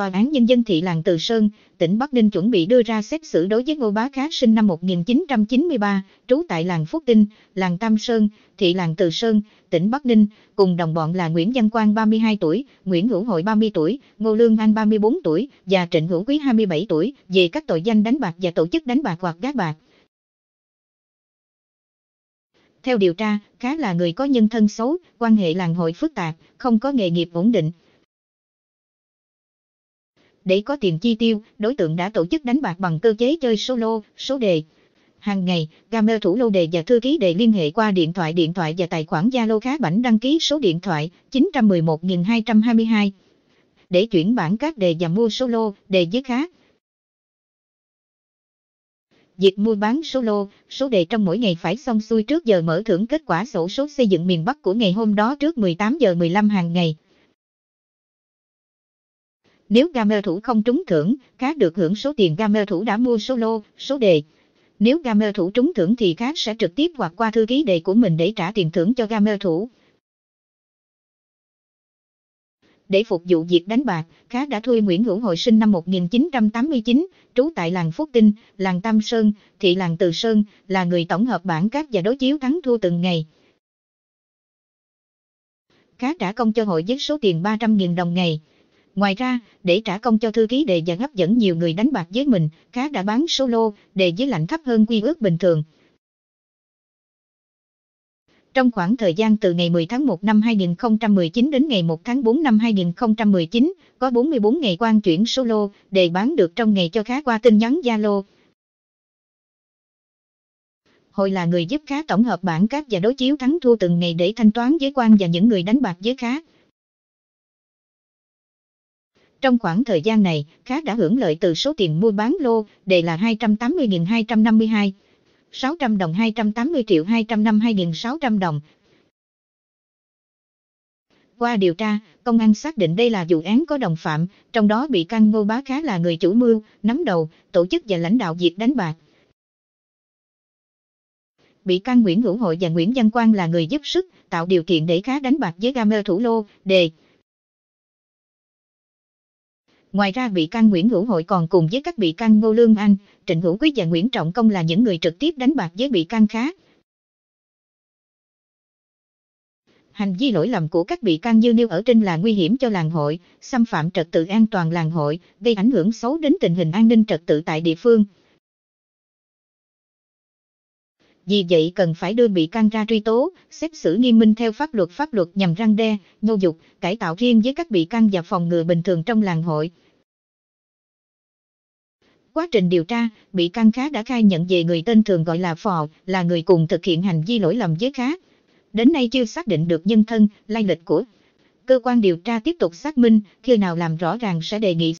Tòa án Nhân dân thị làng Từ Sơn, tỉnh Bắc Ninh chuẩn bị đưa ra xét xử đối với Ngô Bá Khá sinh năm 1993, trú tại làng Phúc Tinh, làng Tam Sơn, thị làng Từ Sơn, tỉnh Bắc Ninh, cùng đồng bọn là Nguyễn Văn Quang 32 tuổi, Nguyễn Hữu Hội 30 tuổi, Ngô Lương Anh 34 tuổi và Trịnh Hữu Quý 27 tuổi về các tội danh đánh bạc và tổ chức đánh bạc hoặc gác bạc. Theo điều tra, Khá là người có nhân thân xấu, quan hệ làng hội phức tạp, không có nghề nghiệp ổn định, để có tiền chi tiêu, đối tượng đã tổ chức đánh bạc bằng cơ chế chơi số lô, số đề. Hàng ngày, Gamer thủ lô đề và thư ký đề liên hệ qua điện thoại điện thoại và tài khoản Zalo khá bảnh đăng ký số điện thoại 911.222 để chuyển bản các đề và mua số lô, đề với khá. Việc mua bán số lô, số đề trong mỗi ngày phải xong xuôi trước giờ mở thưởng kết quả sổ số xây dựng miền Bắc của ngày hôm đó trước 18 giờ 15 hàng ngày. Nếu Gamer thủ không trúng thưởng, khá được hưởng số tiền Gamer thủ đã mua số lô, số đề. Nếu Gamer thủ trúng thưởng thì khác sẽ trực tiếp hoặc qua thư ký đề của mình để trả tiền thưởng cho Gamer thủ. Để phục vụ việc đánh bạc, Khá đã thuê Nguyễn Hữu Hội sinh năm 1989, trú tại làng Phúc Tinh, làng Tam Sơn, thị làng Từ Sơn, là người tổng hợp bảng các và đối chiếu thắng thua từng ngày. Khá đã công cho hội với số tiền 300.000 đồng ngày. Ngoài ra, để trả công cho thư ký đề và hấp dẫn nhiều người đánh bạc với mình, khá đã bán số lô, đề với lạnh thấp hơn quy ước bình thường. Trong khoảng thời gian từ ngày 10 tháng 1 năm 2019 đến ngày 1 tháng 4 năm 2019, có 44 ngày quan chuyển số lô, đề bán được trong ngày cho khá qua tin nhắn Zalo. Hội là người giúp khá tổng hợp bảng cáp và đối chiếu thắng thua từng ngày để thanh toán với quan và những người đánh bạc với khá. Trong khoảng thời gian này, Khác đã hưởng lợi từ số tiền mua bán lô, đề là 280.252, 600 đồng 280 triệu 252.600 đồng. Qua điều tra, công an xác định đây là vụ án có đồng phạm, trong đó bị can Ngô Bá Khá là người chủ mưu, nắm đầu, tổ chức và lãnh đạo việc đánh bạc. Bị can Nguyễn Hữu Hội và Nguyễn Văn Quang là người giúp sức, tạo điều kiện để Khá đánh bạc với gamer thủ lô, đề Ngoài ra bị can Nguyễn Hữu Hội còn cùng với các bị can Ngô Lương Anh, Trịnh Hữu Quý và Nguyễn Trọng Công là những người trực tiếp đánh bạc với bị can khác. Hành vi lỗi lầm của các bị can như nêu ở trên là nguy hiểm cho làng hội, xâm phạm trật tự an toàn làng hội, gây ảnh hưởng xấu đến tình hình an ninh trật tự tại địa phương, vì vậy cần phải đưa bị can ra truy tố, xét xử nghiêm minh theo pháp luật pháp luật nhằm răng đe, nhô dục, cải tạo riêng với các bị can và phòng ngừa bình thường trong làng hội. Quá trình điều tra, bị can khá đã khai nhận về người tên thường gọi là Phò, là người cùng thực hiện hành vi lỗi lầm với khá. Đến nay chưa xác định được nhân thân, lai lịch của. Cơ quan điều tra tiếp tục xác minh, khi nào làm rõ ràng sẽ đề nghị